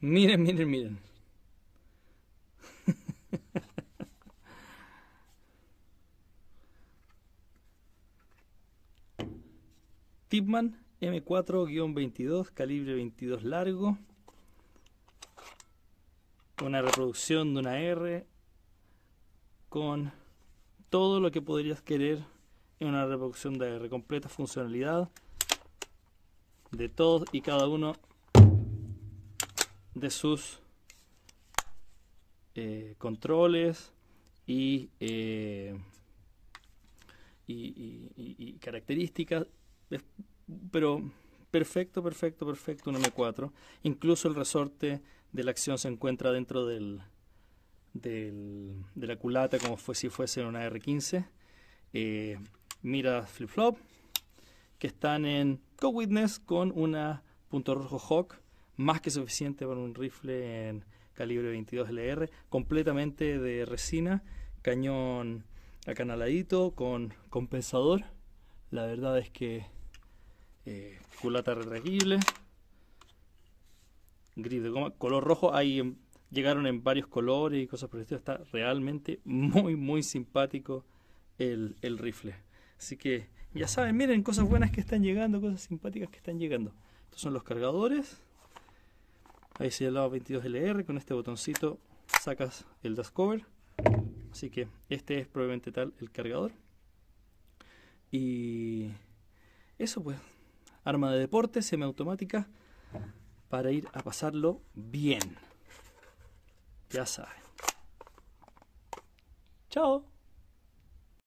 Miren, miren, miren. Tipman M4-22, calibre 22 largo. Una reproducción de una R con todo lo que podrías querer en una reproducción de R. Completa funcionalidad de todos y cada uno de sus eh, controles eh, y, y, características, pero perfecto, perfecto, perfecto, un M4. Incluso el resorte de la acción se encuentra dentro del, de la culata como fue, si fuese una R15. Eh, mira flip-flop que están en Co-Witness con una punto rojo Hawk más que suficiente para un rifle en calibre 22 LR, completamente de resina, cañón acanaladito con compensador. La verdad es que eh, culata retragible, gris color rojo. Ahí em, llegaron en varios colores y cosas por el Está realmente muy, muy simpático el, el rifle. Así que ya saben, miren cosas buenas que están llegando, cosas simpáticas que están llegando. Estos son los cargadores ahí lado 22LR con este botoncito sacas el dust cover así que este es probablemente tal el cargador y eso pues arma de deporte semiautomática para ir a pasarlo bien ya saben chao